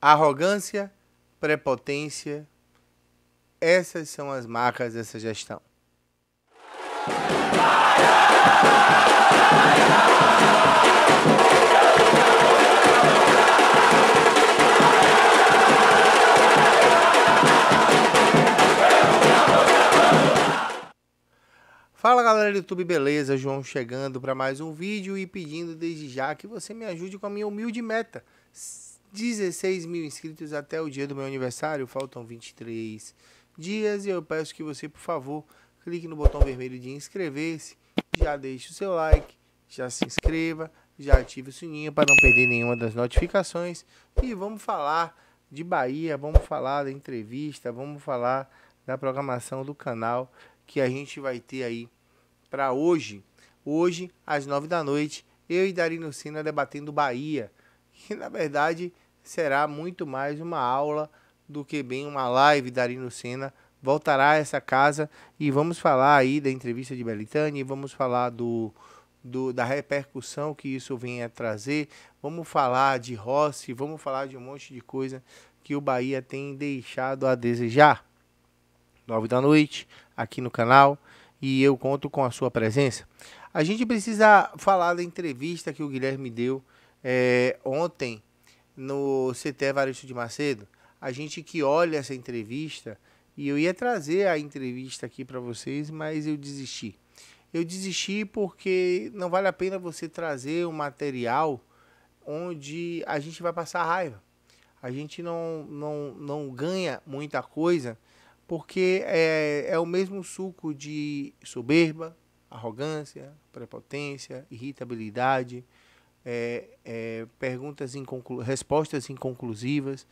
Arrogância, prepotência, essas são as marcas dessa gestão. Fala galera do YouTube, beleza? João chegando para mais um vídeo e pedindo desde já que você me ajude com a minha humilde meta. 16 mil inscritos até o dia do meu aniversário, faltam 23 dias e eu peço que você, por favor, clique no botão vermelho de inscrever-se, já deixe o seu like, já se inscreva, já ative o sininho para não perder nenhuma das notificações e vamos falar de Bahia, vamos falar da entrevista, vamos falar da programação do canal que a gente vai ter aí para hoje. Hoje, às 9 da noite, eu e Darino Sina debatendo Bahia, que na verdade será muito mais uma aula do que bem uma live da Arino Senna. Voltará a essa casa e vamos falar aí da entrevista de Belitani, vamos falar do, do, da repercussão que isso vem a trazer, vamos falar de Rossi, vamos falar de um monte de coisa que o Bahia tem deixado a desejar. Nove da noite, aqui no canal, e eu conto com a sua presença. A gente precisa falar da entrevista que o Guilherme deu é, ontem no CT Evaristo de Macedo, a gente que olha essa entrevista, e eu ia trazer a entrevista aqui para vocês, mas eu desisti. Eu desisti porque não vale a pena você trazer um material onde a gente vai passar raiva. A gente não, não, não ganha muita coisa porque é, é o mesmo suco de soberba, arrogância, prepotência, irritabilidade, é, é, perguntas inconclu respostas inconclusivas.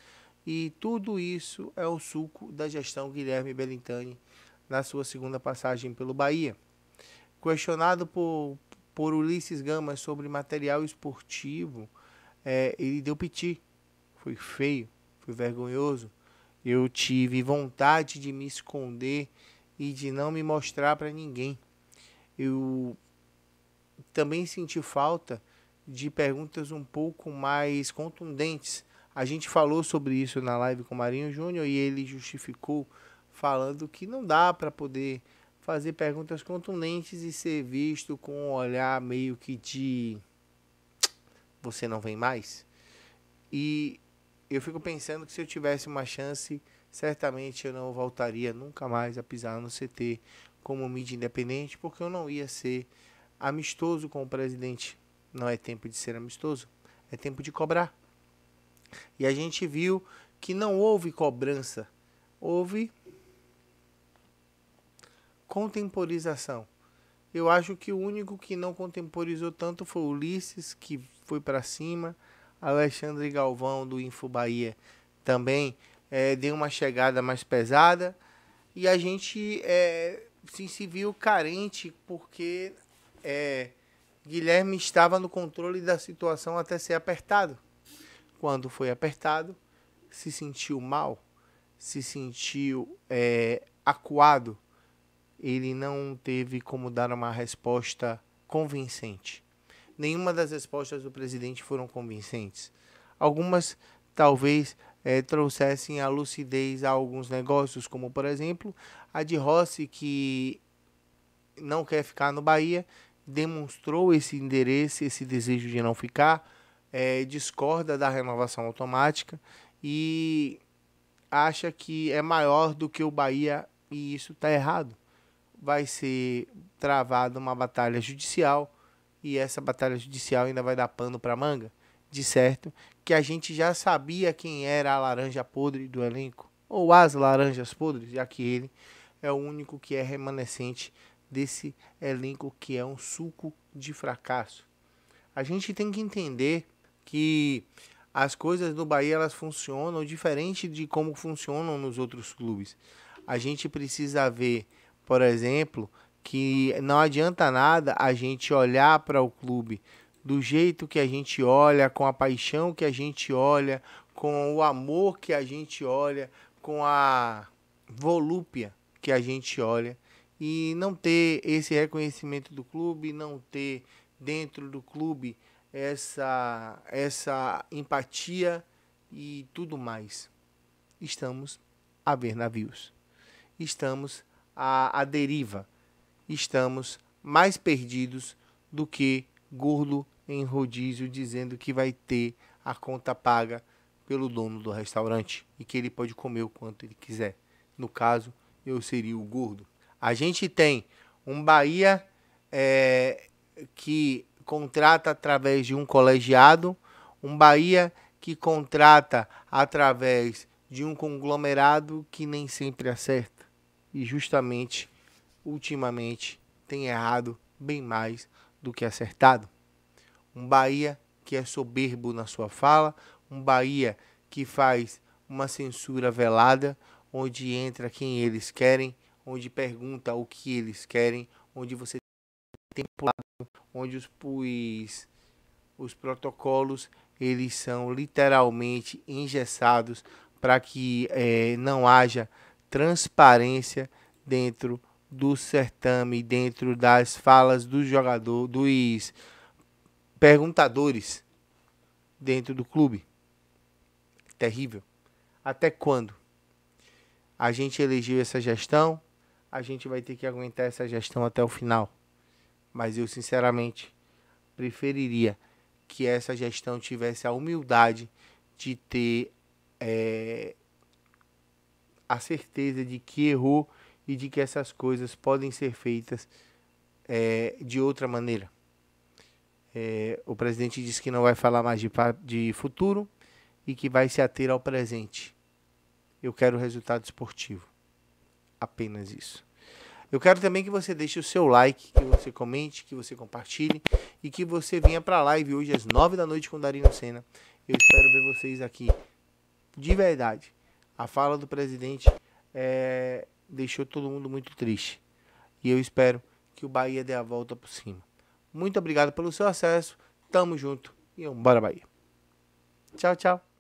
E tudo isso é o suco da gestão Guilherme Belintani na sua segunda passagem pelo Bahia. Questionado por, por Ulisses Gama sobre material esportivo, é, ele deu piti. Foi feio, foi vergonhoso. Eu tive vontade de me esconder e de não me mostrar para ninguém. Eu também senti falta de perguntas um pouco mais contundentes. A gente falou sobre isso na live com o Marinho Júnior e ele justificou falando que não dá para poder fazer perguntas contundentes e ser visto com um olhar meio que de você não vem mais. E eu fico pensando que se eu tivesse uma chance, certamente eu não voltaria nunca mais a pisar no CT como mídia independente, porque eu não ia ser amistoso com o presidente não é tempo de ser amistoso, é tempo de cobrar. E a gente viu que não houve cobrança, houve contemporização. Eu acho que o único que não contemporizou tanto foi o Ulisses, que foi para cima. Alexandre Galvão, do Info Bahia, também é, deu uma chegada mais pesada. E a gente é, se viu carente porque é, Guilherme estava no controle da situação até ser apertado. Quando foi apertado, se sentiu mal, se sentiu é, acuado. Ele não teve como dar uma resposta convincente. Nenhuma das respostas do presidente foram convincentes. Algumas talvez é, trouxessem a lucidez a alguns negócios, como por exemplo a de Rossi, que não quer ficar no Bahia demonstrou esse endereço, esse desejo de não ficar, é, discorda da renovação automática e acha que é maior do que o Bahia e isso está errado. Vai ser travada uma batalha judicial e essa batalha judicial ainda vai dar pano para manga, de certo, que a gente já sabia quem era a laranja podre do elenco, ou as laranjas podres, já que ele é o único que é remanescente desse elenco que é um suco de fracasso. A gente tem que entender que as coisas do Bahia elas funcionam diferente de como funcionam nos outros clubes. A gente precisa ver, por exemplo, que não adianta nada a gente olhar para o clube do jeito que a gente olha, com a paixão que a gente olha, com o amor que a gente olha, com a volúpia que a gente olha e não ter esse reconhecimento do clube, não ter dentro do clube essa, essa empatia e tudo mais. Estamos a ver navios. Estamos à, à deriva. Estamos mais perdidos do que gordo em rodízio dizendo que vai ter a conta paga pelo dono do restaurante e que ele pode comer o quanto ele quiser. No caso, eu seria o gordo. A gente tem um Bahia é, que contrata através de um colegiado, um Bahia que contrata através de um conglomerado que nem sempre acerta. E justamente, ultimamente, tem errado bem mais do que acertado. Um Bahia que é soberbo na sua fala, um Bahia que faz uma censura velada, onde entra quem eles querem onde pergunta o que eles querem, onde você tem onde os, os, os protocolos eles são literalmente engessados para que é, não haja transparência dentro do certame, dentro das falas dos jogadores, dos perguntadores dentro do clube. Terrível. Até quando? A gente elegeu essa gestão, a gente vai ter que aguentar essa gestão até o final. Mas eu, sinceramente, preferiria que essa gestão tivesse a humildade de ter é, a certeza de que errou e de que essas coisas podem ser feitas é, de outra maneira. É, o presidente disse que não vai falar mais de, de futuro e que vai se ater ao presente. Eu quero resultado esportivo apenas isso. Eu quero também que você deixe o seu like, que você comente, que você compartilhe e que você venha para a live hoje às 9 da noite com Darino Senna. Eu espero ver vocês aqui. De verdade, a fala do presidente é, deixou todo mundo muito triste. E eu espero que o Bahia dê a volta por cima. Muito obrigado pelo seu acesso. Tamo junto e bora Bahia. Tchau, tchau.